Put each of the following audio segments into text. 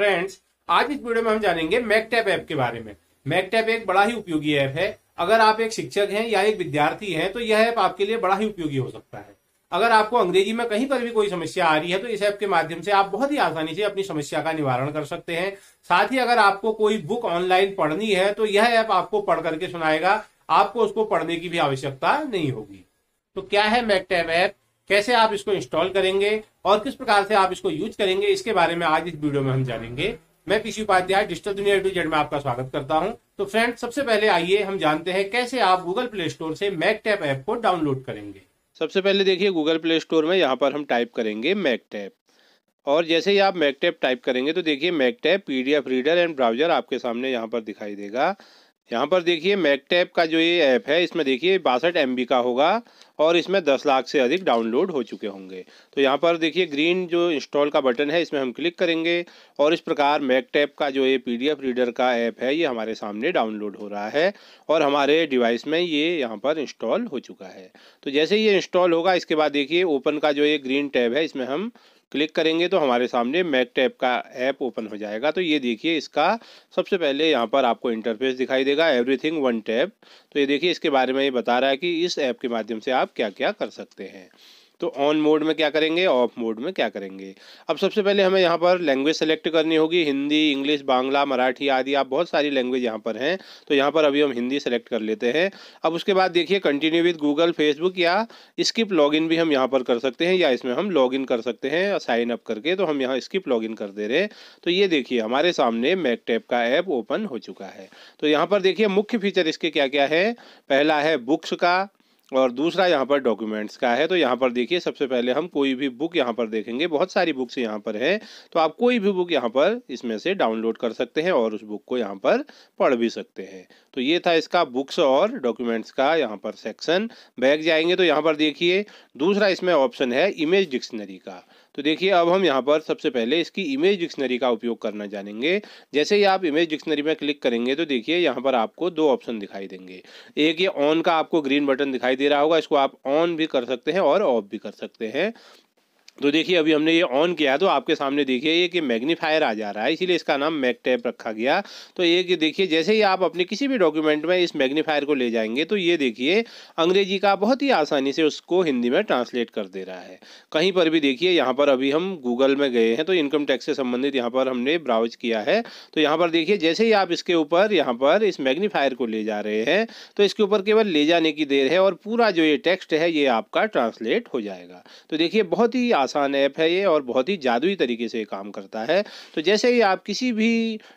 Friends आज इस video में हम जानेंगे मैकटैप ऐप के बारे में मैकटैप एक बड़ा ही उपयोगी ऐप है अगर आप एक शिक्षक हैं या एक विद्यार्थी हैं तो यह ऐप आपके लिए बड़ा ही उपयोगी हो सकता है अगर आपको अंग्रेजी में कहीं पर भी कोई समस्या आ रही है तो इस ऐप के माध्यम से आप बहुत ही आसानी से अपनी समस्या का निवारण कर सकते हैं साथ ही अगर आपको कोई बुक ऑनलाइन पढ़नी है तो यह ऐप आपको पढ़ करके सुनाएगा आपको उसको पढ़ने की भी आवश्यकता नहीं होगी तो क्या है मैकटैप ऐप कैसे आप इसको इंस्टॉल करेंगे और किस प्रकार से आप इसको यूज करेंगे इसके बारे में आज इस वीडियो में हम जानेंगे मैं पीसी उपाध्याय डिजिटल दुनिया जेड में आपका स्वागत करता हूं तो फ्रेंड सबसे पहले आइए हम जानते हैं कैसे आप गूगल प्ले स्टोर से मैक टैप ऐप को डाउनलोड करेंगे सबसे पहले देखिए गूगल प्ले स्टोर में यहाँ पर हम टाइप करेंगे मैक टैप और जैसे ही आप मैक टैप टाइप करेंगे तो देखिए Magtapp P reader and browser आपके सामने यहाँ पर दिखाई देगा यहाँ पर देखिए मैकटैप का जो ये ऐप है इसमें देखिए बासठ एम का होगा और इसमें दस लाख से अधिक डाउनलोड हो चुके होंगे तो यहाँ पर देखिए ग्रीन जो इंस्टॉल का बटन है इसमें हम क्लिक करेंगे और इस प्रकार मैकटैप का जो ये पीडीएफ रीडर का ऐप है ये हमारे सामने डाउनलोड हो रहा है और हमारे डिवाइस में ये यहाँ पर इंस्टॉल हो चुका है तो जैसे ये इंस्टॉल होगा इसके बाद देखिए ओपन का जो ये ग्रीन टैब है इसमें हम क्लिक करेंगे तो हमारे सामने मैक टैप का ऐप ओपन हो जाएगा तो ये देखिए इसका सबसे पहले यहाँ पर आपको इंटरफेस दिखाई देगा एवरीथिंग वन टैप तो ये देखिए इसके बारे में ये बता रहा है कि इस ऐप के माध्यम से आप क्या क्या कर सकते हैं तो ऑन मोड में क्या करेंगे ऑफ मोड में क्या करेंगे अब सबसे पहले हमें यहाँ पर लैंग्वेज सेलेक्ट करनी होगी हिंदी इंग्लिश बांग्ला मराठी आदि आप बहुत सारी लैंग्वेज यहाँ पर हैं तो यहाँ पर अभी हम हिंदी सेलेक्ट कर लेते हैं अब उसके बाद देखिए कंटिन्यू विद गूगल फेसबुक या स्किप लॉगिन भी हम यहाँ पर कर सकते हैं या इसमें हम लॉगिन कर सकते हैं साइन अप करके तो हम यहाँ स्किप लॉगिन कर दे रहे तो ये देखिए हमारे सामने मैक टैप का ऐप ओपन हो चुका है तो यहाँ पर देखिए मुख्य फीचर इसके क्या क्या है पहला है बुक्स का और दूसरा यहाँ पर डॉक्यूमेंट्स का है तो यहाँ पर देखिए सबसे पहले हम कोई भी बुक यहाँ पर देखेंगे बहुत सारी बुक्स यहाँ पर हैं तो आप कोई भी बुक यहाँ पर इसमें से डाउनलोड कर सकते हैं और उस बुक को यहाँ पर पढ़ भी सकते हैं तो ये था इसका बुक्स और डॉक्यूमेंट्स का यहाँ पर सेक्शन बैग जाएंगे तो यहाँ पर देखिए दूसरा इसमें ऑप्शन है इमेज डिक्शनरी का तो देखिए अब हम यहाँ पर सबसे पहले इसकी इमेज डिक्शनरी का उपयोग करना जानेंगे जैसे ही आप इमेज डिक्शनरी में क्लिक करेंगे तो देखिए यहाँ पर आपको दो ऑप्शन दिखाई देंगे एक ये ऑन का आपको ग्रीन बटन दिखाई दे रहा होगा इसको आप ऑन भी कर सकते हैं और ऑफ भी कर सकते हैं तो देखिए अभी हमने ये ऑन किया तो आपके सामने देखिए ये कि मैग्नीफायर आ जा रहा है इसीलिए इसका नाम मैग टैप रखा गया तो ये कि देखिए जैसे ही आप अपने किसी भी डॉक्यूमेंट में इस मैग्नीफायर को ले जाएंगे तो ये देखिए अंग्रेजी का बहुत ही आसानी से उसको हिंदी में ट्रांसलेट कर दे रहा है कहीं पर भी देखिए यहाँ पर अभी हम गूगल में गए हैं तो इनकम टैक्स से संबंधित यहाँ पर हमने ब्राउज किया है तो यहाँ पर देखिए जैसे ही आप इसके ऊपर यहाँ पर इस मैग्नीफायर को ले जा रहे हैं तो इसके ऊपर केवल ले जाने की देर है और पूरा जो ये टेक्स्ट है ये आपका ट्रांसलेट हो जाएगा तो देखिए बहुत ही आसान ऐप है ये और बहुत ही जादुई तरीके से काम करता है तो जैसे ही आप किसी भी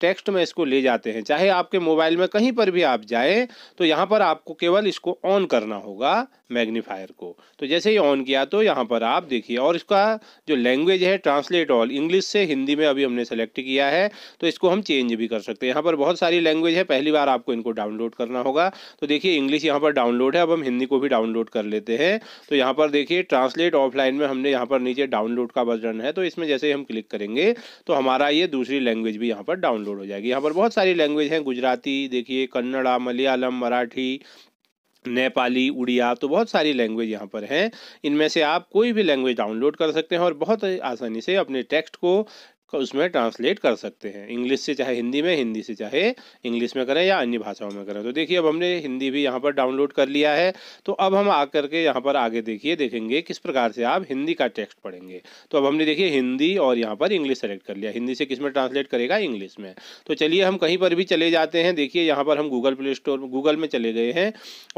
टेक्स्ट में इसको ले जाते हैं चाहे आपके मोबाइल में कहीं पर भी आप जाए तो यहाँ पर आपको केवल इसको ऑन करना होगा मैग्नीफायर को तो जैसे ही ऑन किया तो यहाँ पर आप देखिए और इसका जो लैंग्वेज है ट्रांसलेट ऑल इंग्लिश से हिंदी में अभी हमने सेलेक्ट किया है तो इसको हम चेंज भी कर सकते हैं यहाँ पर बहुत सारी लैंग्वेज है पहली बार आपको इनको डाउनलोड करना होगा तो देखिए इंग्लिश यहाँ पर डाउनलोड है अब हम हिंदी को भी डाउनलोड कर लेते हैं तो यहाँ पर देखिए ट्रांसलेट ऑफलाइन में हमने यहाँ पर नीचे डाउनलोड का बटन है तो इसमें जैसे हम क्लिक करेंगे तो हमारा ये दूसरी लैंग्वेज भी यहाँ पर डाउनलोड हो जाएगी यहाँ पर बहुत सारी लैंग्वेज हैं गुजराती देखिए कन्नड़ा मलयालम मराठी नेपाली उड़िया तो बहुत सारी लैंग्वेज यहाँ पर हैं इनमें से आप कोई भी लैंग्वेज डाउनलोड कर सकते हैं और बहुत आसानी से अपने टेक्स्ट को तो उसमें ट्रांसलेट कर सकते हैं इंग्लिश से चाहे हिंदी में हिंदी से चाहे इंग्लिश में करें या अन्य भाषाओं में करें तो देखिए अब हमने हिंदी भी यहाँ पर डाउनलोड कर लिया है तो अब हम आ करके यहाँ पर आगे देखिए देखेंगे किस प्रकार से आप हिंदी का टेक्स्ट पढ़ेंगे तो अब हमने देखिए हिंदी और यहाँ पर इंग्लिश सेलेक्ट कर लिया हिंदी से किस में ट्रांसलेट करेगा इंग्लिश में तो चलिए हम कहीं पर भी चले जाते हैं देखिए यहाँ पर हम गूगल प्ले स्टोर गूगल में चले गए हैं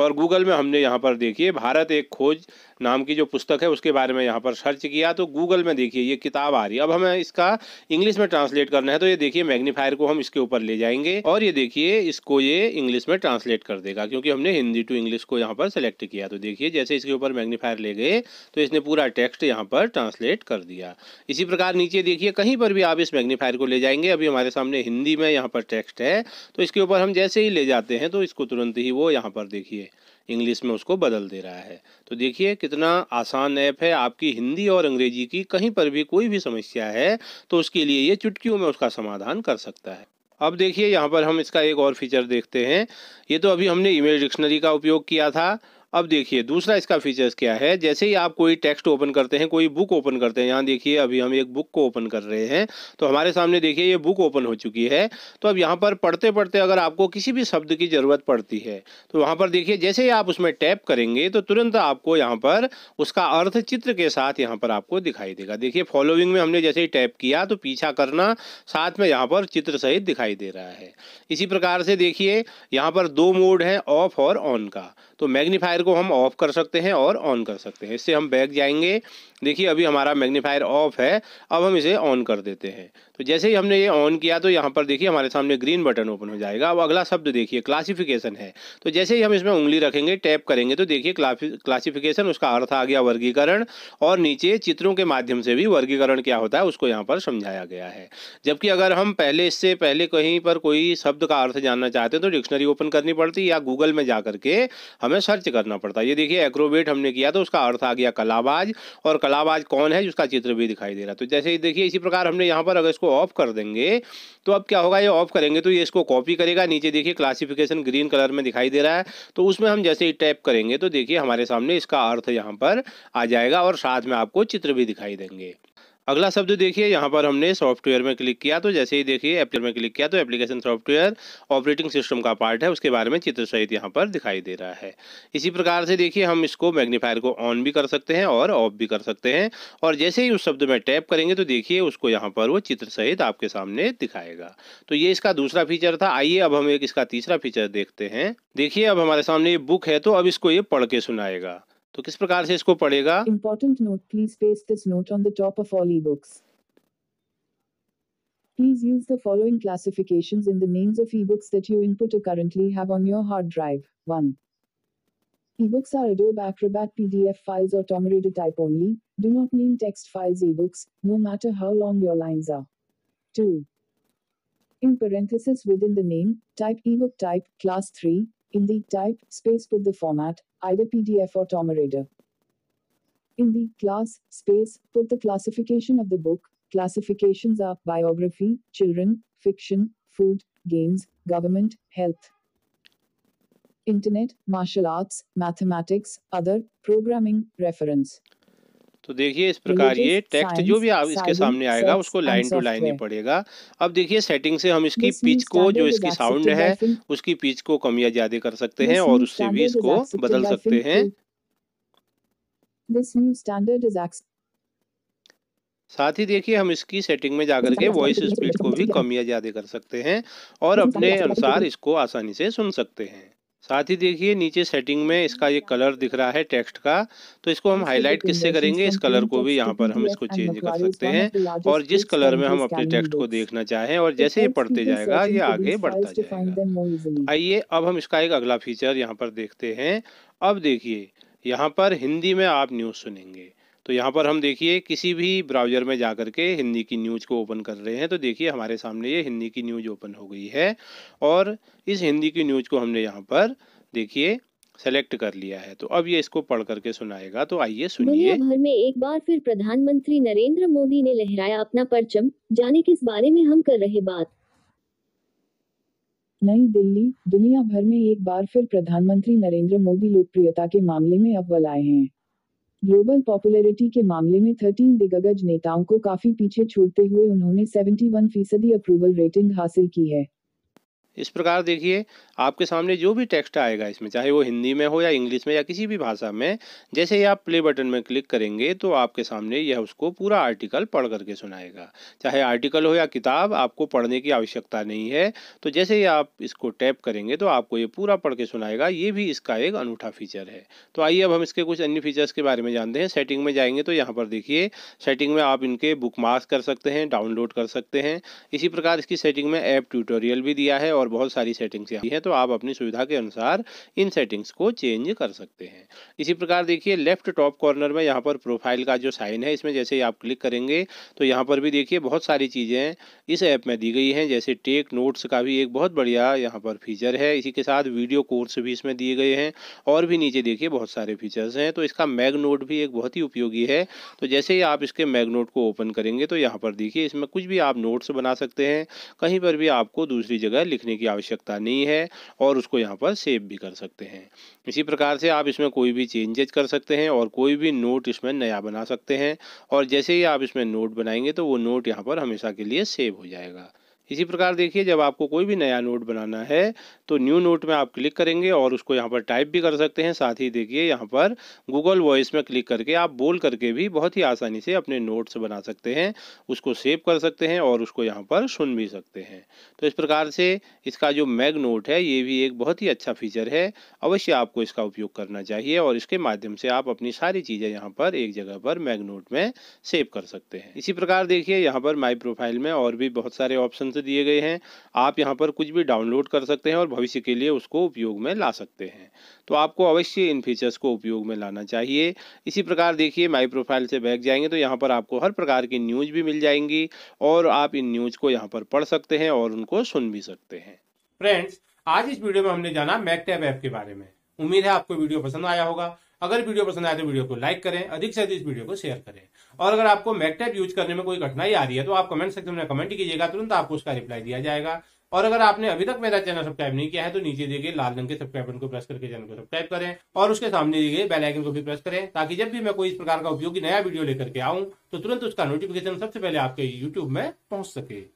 और गूगल में हमने यहाँ पर देखिए भारत एक खोज नाम की जो पुस्तक है उसके बारे में यहाँ पर सर्च किया तो गूगल में देखिए ये किताब आ रही है अब हमें इसका इंग्लिश में ट्रांसलेट करना है तो ये देखिए मैग्नीफायर को हम इसके ऊपर ले जाएंगे और ये देखिए इसको ये इंग्लिश में ट्रांसलेट कर देगा क्योंकि हमने हिंदी टू इंग्लिश को यहाँ पर सेलेक्ट किया तो देखिए जैसे इसके ऊपर मैग्नीफायर ले गए तो इसने पूरा टेक्स्ट यहाँ पर ट्रांसलेट कर दिया इसी प्रकार नीचे देखिए कहीं पर भी आप इस मैग्नीफायर को ले जाएंगे अभी हमारे सामने हिंदी में यहाँ पर टेक्स्ट है तो इसके ऊपर हम जैसे ही ले जाते हैं तो इसको तुरंत ही वो यहाँ पर देखिए इंग्लिश में उसको बदल दे रहा है तो देखिए कितना आसान ऐप है आपकी हिंदी और अंग्रेजी की कहीं पर भी कोई भी समस्या है तो उसकी उसके लिए ये चुटकियों में उसका समाधान कर सकता है अब देखिए यहाँ पर हम इसका एक और फीचर देखते हैं ये तो अभी हमने इमेज डिक्शनरी का उपयोग किया था अब देखिए दूसरा इसका फीचर्स क्या है जैसे ही आप कोई टेक्स्ट ओपन करते हैं कोई बुक ओपन करते हैं यहाँ देखिए अभी हम एक बुक को ओपन कर रहे हैं तो हमारे सामने देखिए ये बुक ओपन हो चुकी है तो अब यहाँ पर पढ़ते पढ़ते अगर आपको किसी भी शब्द की ज़रूरत पड़ती है तो वहाँ पर देखिए जैसे ही आप उसमें टैप करेंगे तो तुरंत आपको यहाँ पर उसका अर्थ चित्र के साथ यहाँ पर आपको दिखाई देगा देखिए फॉलोइंग में हमने जैसे ही टैप किया तो पीछा करना साथ में यहाँ पर चित्र सहित दिखाई दे रहा है इसी प्रकार से देखिए यहाँ पर दो मोड हैं ऑफ और ऑन का तो मैग्नीफायर को हम ऑफ कर सकते हैं और ऑन कर सकते हैं इससे हम बैक जाएंगे देखिए अभी हमारा मैग्नीफायर ऑफ है अब हम इसे ऑन कर देते हैं तो जैसे ही हमने ये ऑन किया तो यहाँ पर देखिए हमारे सामने ग्रीन बटन ओपन हो जाएगा अब अगला शब्द देखिए क्लासिफिकेशन है तो जैसे ही हम इसमें उंगली रखेंगे टैप करेंगे तो देखिए क्लासिफिकेशन उसका अर्थ आ गया वर्गीकरण और नीचे चित्रों के माध्यम से भी वर्गीकरण क्या होता है उसको यहाँ पर समझाया गया है जबकि अगर हम पहले इससे पहले कहीं पर कोई शब्द का अर्थ जानना चाहते हैं तो डिक्शनरी ओपन करनी पड़ती या गूगल में जा करके हमें सर्च करना पड़ता ये देखिए एक्रोबेट हमने किया तो उसका अर्थ आ गया कलाबाज और कलाबाज कौन है जिसका चित्र भी दिखाई दे रहा तो जैसे ही देखिए इसी प्रकार हमने यहाँ पर अगर इसको इसको ऑफ कर देंगे तो अब क्या होगा ये ऑफ करेंगे तो ये इसको कॉपी करेगा नीचे देखिए क्लासिफिकेशन ग्रीन कलर में दिखाई दे रहा है तो उसमें हम जैसे ही टैप करेंगे तो देखिए हमारे सामने इसका अर्थ यहाँ पर आ जाएगा और साथ में आपको चित्र भी दिखाई देंगे अगला शब्द देखिए यहाँ पर हमने सॉफ्टवेयर में क्लिक किया तो जैसे ही देखिए एप्लीकेशन में क्लिक किया तो एप्लीकेशन सॉफ्टवेयर ऑपरेटिंग सिस्टम का पार्ट है उसके बारे में चित्र सहित यहाँ पर दिखाई दे रहा है इसी प्रकार से देखिए हम इसको मैग्नीफायर को ऑन भी कर सकते हैं और ऑफ भी कर सकते हैं और जैसे ही उस शब्द में टैप करेंगे तो देखिए उसको यहाँ पर वो चित्र सहित आपके सामने दिखाएगा तो ये इसका दूसरा फीचर था आइए अब हम एक इसका तीसरा फीचर देखते हैं देखिए अब हमारे सामने ये बुक है तो अब इसको ये पढ़ के सुनाएगा तो किस प्रकार से इसको पढ़ेगा on note please paste this note on the top of all ebooks Please use the following classifications in the names of ebooks that you input or currently have on your hard drive. 1. Ebooks are Adobe Acrobat PDF files or Tomorado type only. Do not name text files ebooks, no matter how long your lines are. 2. In parentheses within the name, type ebook type, class 3, in the type space, put the format, either PDF or Tomerader. In the class space, put the classification of the book. Classifications are biography, children, fiction, food, games, government, health. Internet, martial arts, mathematics, other, programming, reference. तो देखिए इस तो प्रकार ये text जो भी आप इसके सामने आएगा उसको लाइन टू लाइन ही पड़ेगा अब देखिए सेटिंग से हम इसकी पिच को जो इसकी साउंड है उसकी पिच को कम या ज्यादा कर सकते हैं और उससे भी इसको बदल सकते हैं साथ ही देखिए हम इसकी सेटिंग में जाकर के वॉइस स्पीड को भी कम या ज़्यादा कर सकते हैं और अपने अनुसार इसको आसानी से सुन सकते हैं साथ ही देखिए नीचे सेटिंग में इसका ये कलर दिख रहा है टेक्स्ट का तो इसको हम हाईलाइट किससे करेंगे इस कलर को भी यहाँ पर हम इसको चेंज कर सकते हैं और जिस कलर में हम अपने टेक्स्ट को देखना चाहें तो और जैसे ये पढ़ते जाएगा ये आगे बढ़ता जाएगा आइए अब हम इसका एक अगला फीचर यहाँ पर देखते हैं अब देखिए यहाँ पर हिंदी में आप न्यूज़ सुनेंगे तो यहाँ पर हम देखिए किसी भी ब्राउज़र में जा करके के हिंदी की न्यूज़ को ओपन कर रहे हैं तो देखिए हमारे सामने ये हिंदी की न्यूज़ ओपन हो गई है और इस हिंदी की न्यूज़ को हमने यहाँ पर देखिए सेलेक्ट कर लिया है तो अब ये इसको पढ़ करके सुनाएगा तो आइए सुनिए भर में एक बार फिर प्रधानमंत्री नरेंद्र मोदी ने लहराया अपना परचम जाने किस बारे में हम कर रहे बात नई दिल्ली दुनिया भर में एक बार फिर प्रधानमंत्री नरेंद्र मोदी लोकप्रियता के मामले में अव्वल आए हैं ग्लोबल पॉपुलैरिटी के मामले में 13 दिग्गज नेताओं को काफी पीछे छोड़ते हुए उन्होंने 71 फीसदी अप्रूवल रेटिंग हासिल की है इस प्रकार देखिए आपके सामने जो भी टेक्स्ट आएगा इसमें चाहे वो हिंदी में हो या इंग्लिश में या किसी भी भाषा में जैसे ही आप प्ले बटन में क्लिक करेंगे तो आपके सामने यह उसको पूरा आर्टिकल पढ़ करके सुनाएगा चाहे आर्टिकल हो या किताब आपको पढ़ने की आवश्यकता नहीं है तो जैसे ही आप इसको टैप करेंगे तो आपको ये पूरा पढ़ के सुनाएगा ये भी इसका एक अनूठा फीचर है तो आइए अब हम इसके कुछ अन्य फीचर्स के बारे में जानते हैं सेटिंग में जाएंगे तो यहाँ पर देखिए सेटिंग में आप इनके बुक मार्क्स कर सकते हैं डाउनलोड कर सकते हैं इसी प्रकार इसकी सेटिंग में ऐप ट्यूटोरियल भी दिया है और और बहुत सारी सेटिंग्स यहाँ है तो आप अपनी सुविधा के अनुसार इन सेटिंग्स को चेंज कर सकते हैं इसी प्रकार देखिए लेफ्ट टॉप कॉर्नर में यहाँ पर प्रोफाइल का जो साइन है इसमें जैसे आप क्लिक करेंगे तो यहाँ पर भी देखिए बहुत सारी चीज़ें इस ऐप में दी गई हैं जैसे टेक नोट्स का भी एक बहुत बढ़िया यहाँ पर फीचर है इसी के साथ वीडियो कोर्स भी इसमें दिए गए हैं और भी नीचे देखिए बहुत सारे फीचर्स हैं तो इसका मैग नोट भी एक बहुत ही उपयोगी है तो जैसे ही आप इसके मैग नोट को ओपन करेंगे तो यहाँ पर देखिए इसमें कुछ भी आप नोट्स बना सकते हैं कहीं पर भी आपको दूसरी जगह लिखने की आवश्यकता नहीं है और उसको यहाँ पर सेव भी कर सकते हैं इसी प्रकार से आप इसमें कोई भी चेंजेज कर सकते हैं और कोई भी नोट इसमें नया बना सकते हैं और जैसे ही आप इसमें नोट बनाएंगे तो वो नोट यहाँ पर हमेशा के लिए सेव हो जाएगा इसी प्रकार देखिए जब आपको कोई भी नया नोट बनाना है तो न्यू नोट में आप क्लिक करेंगे और उसको यहाँ पर टाइप भी कर सकते हैं साथ ही देखिए यहाँ पर गूगल वॉइस में क्लिक करके आप बोल करके भी बहुत ही आसानी से अपने नोट्स बना सकते हैं उसको सेव कर सकते हैं और उसको यहाँ पर सुन भी सकते हैं तो इस प्रकार से इसका जो मैग नोट है ये भी एक बहुत ही अच्छा फीचर है अवश्य आपको इसका उपयोग करना चाहिए और इसके माध्यम से आप अपनी सारी चीज़ें यहाँ पर एक जगह पर मैग नोट में सेव कर सकते हैं इसी प्रकार देखिए यहाँ पर माई प्रोफाइल में और भी बहुत सारे ऑप्शन आंसर तो दिए गए हैं आप यहाँ पर कुछ भी डाउनलोड कर सकते हैं और भविष्य के लिए उसको उपयोग में ला सकते हैं तो आपको अवश्य इन फीचर्स को उपयोग में लाना चाहिए इसी प्रकार देखिए माई प्रोफाइल से बैग जाएंगे तो यहाँ पर आपको हर प्रकार की न्यूज भी मिल जाएंगी और आप इन न्यूज को यहाँ पर पढ़ सकते हैं और उनको सुन भी सकते हैं फ्रेंड्स आज इस वीडियो में हमने जाना मैकटैब ऐप के बारे में उम्मीद है आपको वीडियो पसंद आया होगा अगर वीडियो पसंद आया तो वीडियो को लाइक करें अधिक से अधिक इस वीडियो को शेयर करें और अगर आपको मैकटेप यूज करने में कोई कठिनाई आ रही है तो आप कमेंट सेक्शन में कमेंट कीजिएगा तुरंत आपको उसका रिप्लाई दिया जाएगा और अगर आपने अभी तक मेरा चैनल सब्सक्राइब नहीं किया है तो नीचे दिए गए लाल रंग के सब्सक्राइब बटन को प्रेस करके चैनल को सब्सक्राइब करें और उसके सामने दिए गए बेल आइकन को भी प्रेस करें ताकि जब भी मैं कोई इस प्रकार का उपयोगी नया वीडियो लेकर के आऊं तो तुरंत उसका नोटिफिकेशन सबसे पहले आपके यूट्यूब में पहुंच सके